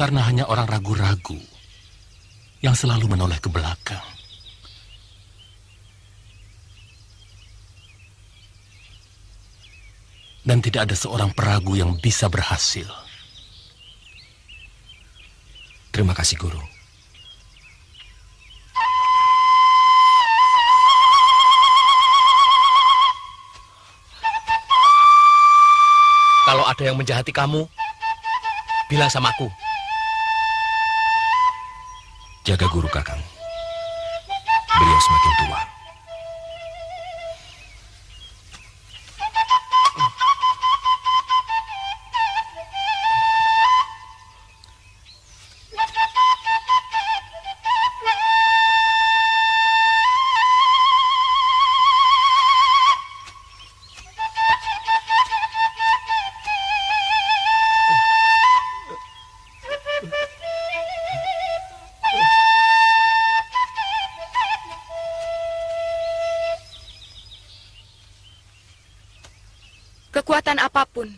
karena hanya orang ragu-ragu yang selalu menoleh ke belakang. Dan tidak ada seorang peragu yang bisa berhasil. Terima kasih, Guru. Kalau ada yang menjahati kamu, bilang sama aku jaga guru kakang. Beliau semakin tua. kekuatan apapun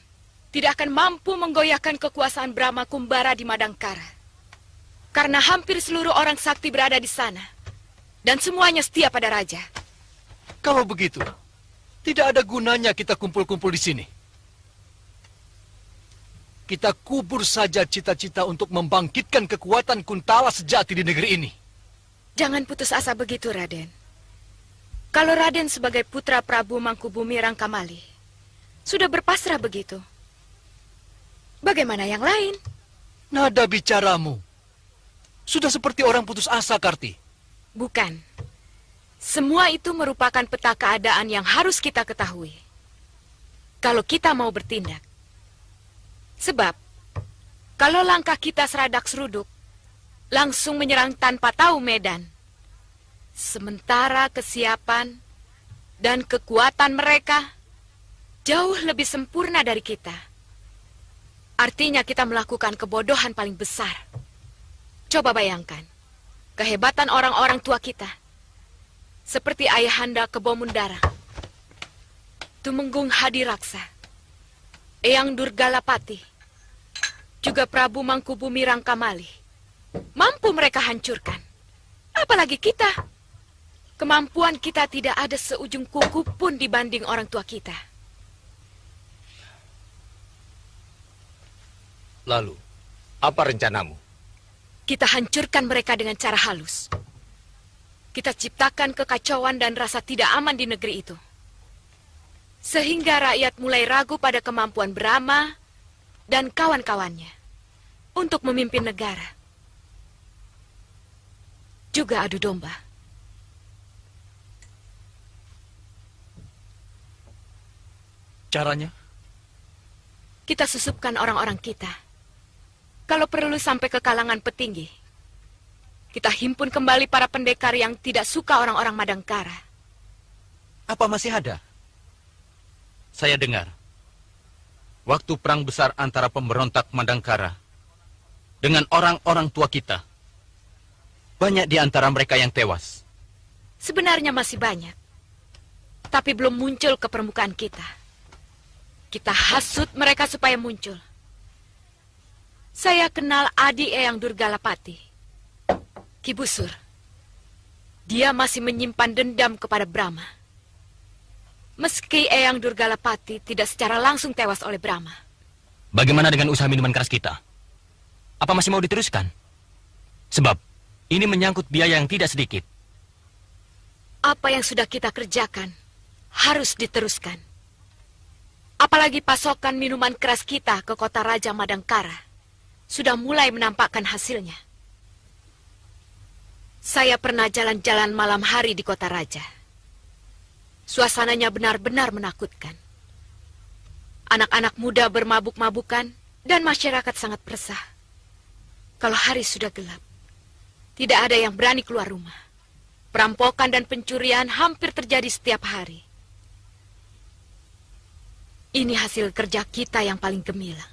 tidak akan mampu menggoyahkan kekuasaan Brahma Kumbara di Madangkara. Karena hampir seluruh orang sakti berada di sana. Dan semuanya setia pada raja. Kalau begitu, tidak ada gunanya kita kumpul-kumpul di sini. Kita kubur saja cita-cita untuk membangkitkan kekuatan Kuntala sejati di negeri ini. Jangan putus asa begitu, Raden. Kalau Raden sebagai putra Prabu Mangkubumi Rangkamali, sudah berpasrah begitu. Bagaimana yang lain? Nada bicaramu. Sudah seperti orang putus asa, Karti. Bukan. Semua itu merupakan peta keadaan yang harus kita ketahui. Kalau kita mau bertindak. Sebab, kalau langkah kita seradak seruduk, langsung menyerang tanpa tahu medan. Sementara kesiapan dan kekuatan mereka jauh lebih sempurna dari kita. Artinya kita melakukan kebodohan paling besar. Coba bayangkan, kehebatan orang-orang tua kita. Seperti Ayahanda Kebomundara, Tumenggung Hadiraksa, Eyang Durgalapati, juga Prabu Mangkubumi Rangkamali. Mampu mereka hancurkan. Apalagi kita. Kemampuan kita tidak ada seujung kuku pun dibanding orang tua kita. Lalu, apa rencanamu? Kita hancurkan mereka dengan cara halus. Kita ciptakan kekacauan dan rasa tidak aman di negeri itu. Sehingga rakyat mulai ragu pada kemampuan Brahma dan kawan-kawannya untuk memimpin negara. Juga adu domba. Caranya? Kita susupkan orang-orang kita kalau perlu sampai ke kalangan petinggi, kita himpun kembali para pendekar yang tidak suka orang-orang Madangkara. Apa masih ada? Saya dengar, waktu perang besar antara pemberontak Madangkara dengan orang-orang tua kita, banyak di antara mereka yang tewas. Sebenarnya masih banyak, tapi belum muncul ke permukaan kita. Kita hasut mereka supaya muncul. Saya kenal Adi Eyang Durgalapati. Kibusur. Dia masih menyimpan dendam kepada Brahma. Meski Eyang Durgalapati tidak secara langsung tewas oleh Brahma. Bagaimana dengan usaha minuman keras kita? Apa masih mau diteruskan? Sebab ini menyangkut biaya yang tidak sedikit. Apa yang sudah kita kerjakan harus diteruskan. Apalagi pasokan minuman keras kita ke kota Raja Madangkara sudah mulai menampakkan hasilnya. Saya pernah jalan-jalan malam hari di kota raja. Suasananya benar-benar menakutkan. Anak-anak muda bermabuk-mabukan dan masyarakat sangat resah. Kalau hari sudah gelap, tidak ada yang berani keluar rumah. Perampokan dan pencurian hampir terjadi setiap hari. Ini hasil kerja kita yang paling gemilang.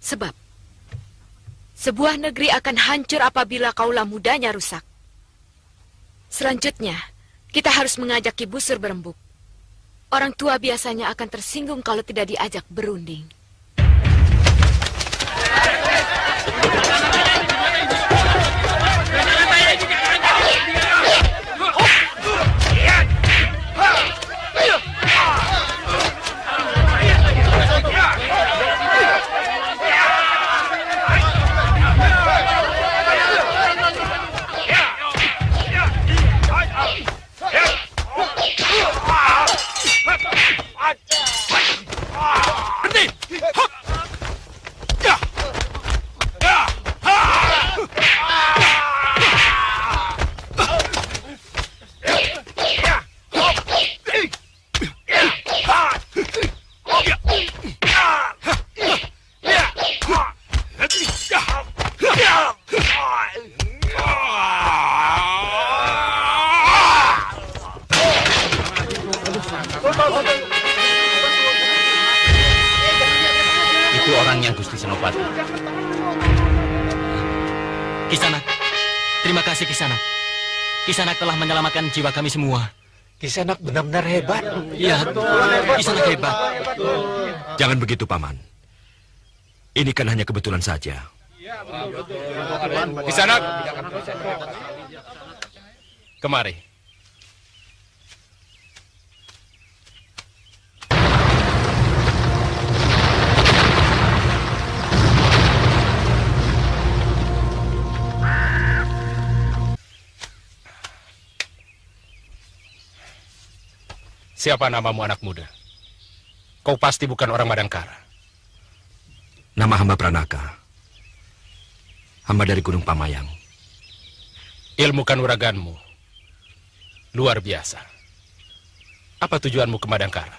Sebab sebuah negeri akan hancur apabila kaulah mudanya rusak. Selanjutnya, kita harus mengajak Ki Busur berembuk. Orang tua biasanya akan tersinggung kalau tidak diajak berunding. Kisanak, terima kasih Kisanak. Kisanak telah menyelamatkan jiwa kami semua. Kisanak benar-benar hebat. Iya, Kisanak hebat. Jangan begitu, Paman. Ini kan hanya kebetulan saja. Kisanak, kemari. Siapa namamu anak muda? Kau pasti bukan orang Madangkara. Nama hamba Pranaka. Hamba dari Gunung Pamayang. Ilmu kanuraganmu luar biasa. Apa tujuanmu ke Madangkara?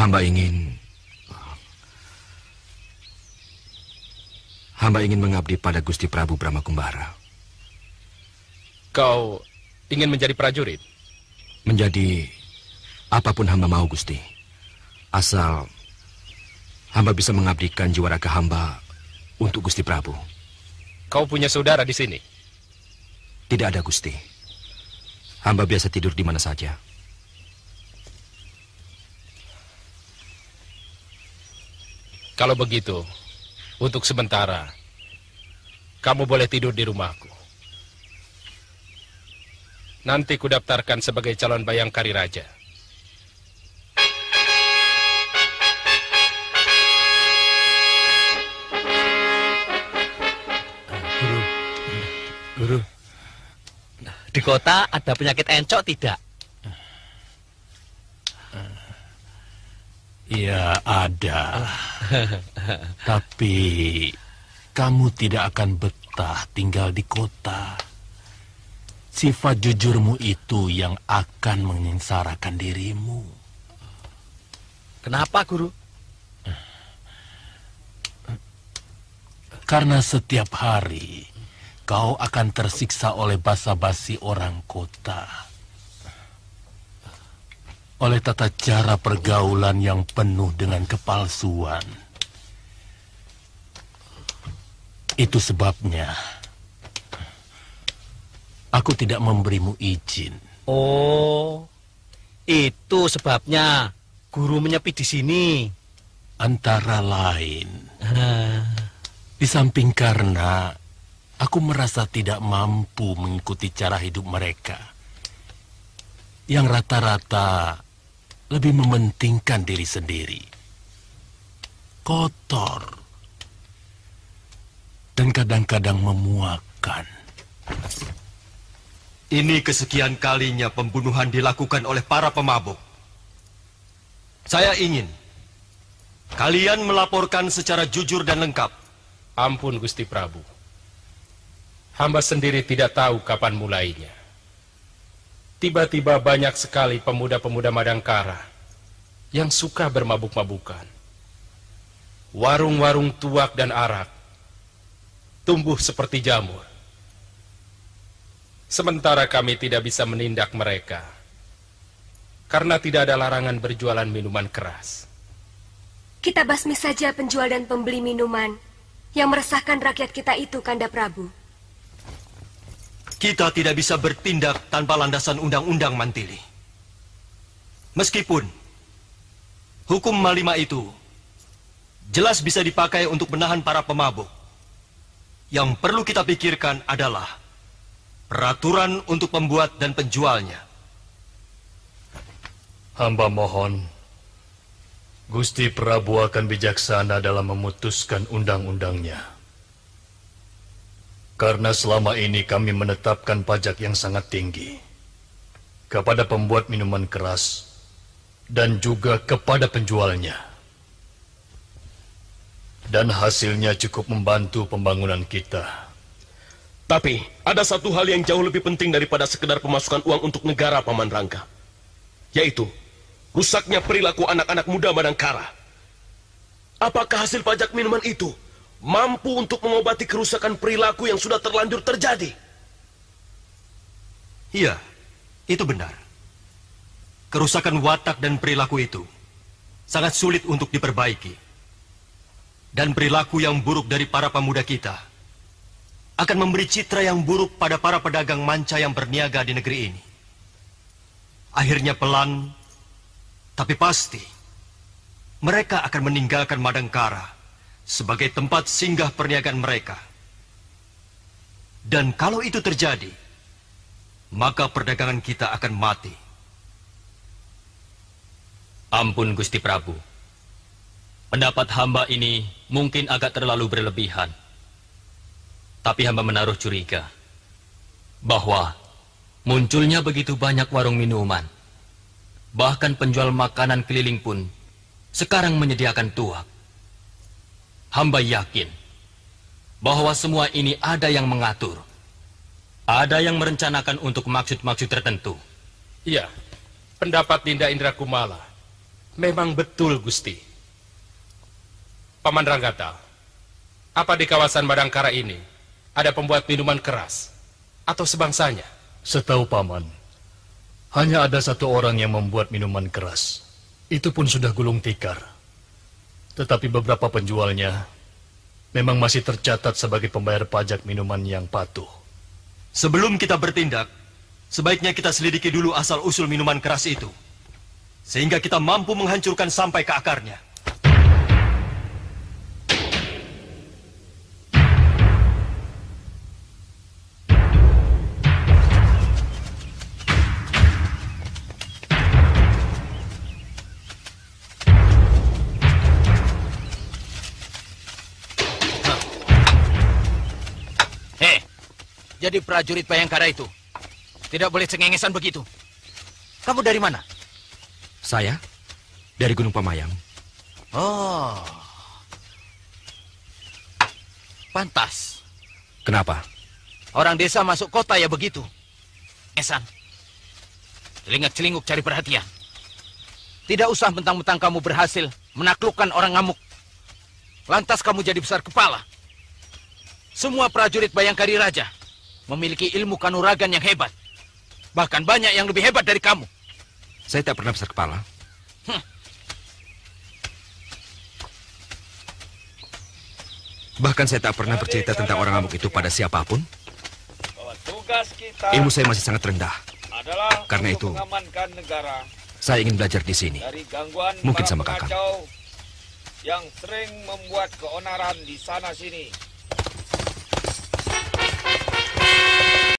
Hamba ingin Hamba ingin mengabdi pada Gusti Prabu Brahma Kau ingin menjadi prajurit? Menjadi apapun hamba mau, Gusti. Asal hamba bisa mengabdikan jiwa raga hamba untuk Gusti Prabu. Kau punya saudara di sini? Tidak ada, Gusti. Hamba biasa tidur di mana saja. Kalau begitu, untuk sementara, kamu boleh tidur di rumahku. Nanti kudaftarkan sebagai calon bayangkari raja. Guru, guru, di kota ada penyakit encok tidak? Ya ada, tapi kamu tidak akan betah tinggal di kota. Sifat jujurmu itu yang akan menginsarakan dirimu. Kenapa, Guru? Karena setiap hari kau akan tersiksa oleh basa-basi orang kota. Oleh tata cara pergaulan yang penuh dengan kepalsuan. Itu sebabnya Aku tidak memberimu izin. Oh, itu sebabnya guru menyepi di sini. Antara lain. Ah. Di samping karena aku merasa tidak mampu mengikuti cara hidup mereka. Yang rata-rata lebih mementingkan diri sendiri. Kotor. Dan kadang-kadang memuakan. Ini kesekian kalinya pembunuhan dilakukan oleh para pemabuk. Saya ingin kalian melaporkan secara jujur dan lengkap. Ampun Gusti Prabu. Hamba sendiri tidak tahu kapan mulainya. Tiba-tiba banyak sekali pemuda-pemuda Madangkara yang suka bermabuk-mabukan. Warung-warung tuak dan arak tumbuh seperti jamur sementara kami tidak bisa menindak mereka karena tidak ada larangan berjualan minuman keras. Kita basmi saja penjual dan pembeli minuman yang meresahkan rakyat kita itu, Kanda Prabu. Kita tidak bisa bertindak tanpa landasan undang-undang Mantili. Meskipun hukum Malima itu jelas bisa dipakai untuk menahan para pemabuk. Yang perlu kita pikirkan adalah Peraturan untuk pembuat dan penjualnya. Hamba mohon, Gusti Prabu akan bijaksana dalam memutuskan undang-undangnya. Karena selama ini kami menetapkan pajak yang sangat tinggi kepada pembuat minuman keras dan juga kepada penjualnya. Dan hasilnya cukup membantu pembangunan kita. Tapi ada satu hal yang jauh lebih penting daripada sekedar pemasukan uang untuk negara Paman Rangga. Yaitu, rusaknya perilaku anak-anak muda Madangkara. Apakah hasil pajak minuman itu mampu untuk mengobati kerusakan perilaku yang sudah terlanjur terjadi? Iya, itu benar. Kerusakan watak dan perilaku itu sangat sulit untuk diperbaiki. Dan perilaku yang buruk dari para pemuda kita akan memberi citra yang buruk pada para pedagang manca yang berniaga di negeri ini. Akhirnya pelan, tapi pasti, mereka akan meninggalkan Madangkara sebagai tempat singgah perniagaan mereka. Dan kalau itu terjadi, maka perdagangan kita akan mati. Ampun Gusti Prabu. Pendapat hamba ini mungkin agak terlalu berlebihan. Tapi hamba menaruh curiga bahwa munculnya begitu banyak warung minuman. Bahkan penjual makanan keliling pun sekarang menyediakan tuak. Hamba yakin bahwa semua ini ada yang mengatur. Ada yang merencanakan untuk maksud-maksud tertentu. Iya, pendapat Dinda Indra Kumala memang betul, Gusti. Paman Ranggata, apa di kawasan Madangkara ini ada pembuat minuman keras atau sebangsanya? Setahu paman, hanya ada satu orang yang membuat minuman keras. Itu pun sudah gulung tikar. Tetapi beberapa penjualnya memang masih tercatat sebagai pembayar pajak minuman yang patuh. Sebelum kita bertindak, sebaiknya kita selidiki dulu asal-usul minuman keras itu. Sehingga kita mampu menghancurkan sampai ke akarnya. menjadi prajurit Bayangkara itu. Tidak boleh cengengesan begitu. Kamu dari mana? Saya dari Gunung Pamayang. Oh. Pantas. Kenapa? Orang desa masuk kota ya begitu. Esan. Celingak-celinguk cari perhatian. Tidak usah mentang-mentang kamu berhasil menaklukkan orang ngamuk. Lantas kamu jadi besar kepala. Semua prajurit Bayangkari Raja memiliki ilmu kanuragan yang hebat. Bahkan banyak yang lebih hebat dari kamu. Saya tak pernah besar kepala. Hmm. Bahkan saya tak pernah bercerita tentang orang amuk itu pada siapapun. Ilmu saya masih sangat rendah. Karena itu, saya ingin belajar di sini. Mungkin sama kakak. Yang sering membuat keonaran di sana sini.